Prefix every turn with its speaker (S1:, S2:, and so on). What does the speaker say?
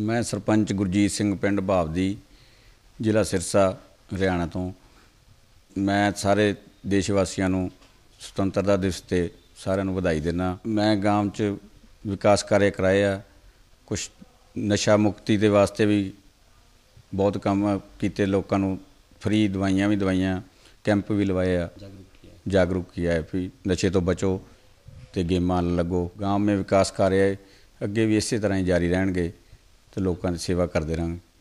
S1: ਮੈਂ ਸਰਪੰਚ ਗੁਰਜੀਤ ਸਿੰਘ ਪਿੰਡ ਭਾਵਦੀ ਜ਼ਿਲ੍ਹਾ ਸਿਰਸਾ ਹਰਿਆਣਾ ਤੋਂ ਮੈਂ ਸਾਰੇ ਦੇਸ਼ ਵਾਸੀਆਂ ਨੂੰ ਸੁਤੰਤਰਤਾ ਦਿਵਸ ਤੇ ਸਾਰਿਆਂ ਨੂੰ ਵਧਾਈ ਦਿੰਦਾ ਮੈਂ ਗਾਮ 'ਚ ਵਿਕਾਸ ਕਾਰਜ ਕਰਾਏ ਆ ਕੁਝ ਨਸ਼ਾ ਮੁਕਤੀ ਦੇ ਵਾਸਤੇ ਵੀ ਬਹੁਤ ਕੰਮ ਕੀਤੇ ਲੋਕਾਂ ਨੂੰ ਫ੍ਰੀ ਦਵਾਈਆਂ ਵੀ ਦਵਾਈਆਂ ਕੈਂਪ ਵੀ ਲਵਾਏ ਆ ਜਾਗਰੂਕ ਕੀਤਾ ਹੈ ਵੀ ਨਸ਼ੇ ਤੋਂ ਬਚੋ ਤੇ ਗੇਮਾਂ ਲੱਗੋ ਗਾਮ ਮੇ ਵਿਕਾਸ ਕਾਰਜ ਅੱਗੇ ਵੀ ਇਸੇ ਤਰ੍ਹਾਂ ਹੀ ਜਾਰੀ ਰਹਿਣਗੇ ਤੇ ਲੋਕਾਂ ਦੀ ਸੇਵਾ ਕਰਦੇ ਰਹਾਂਗੇ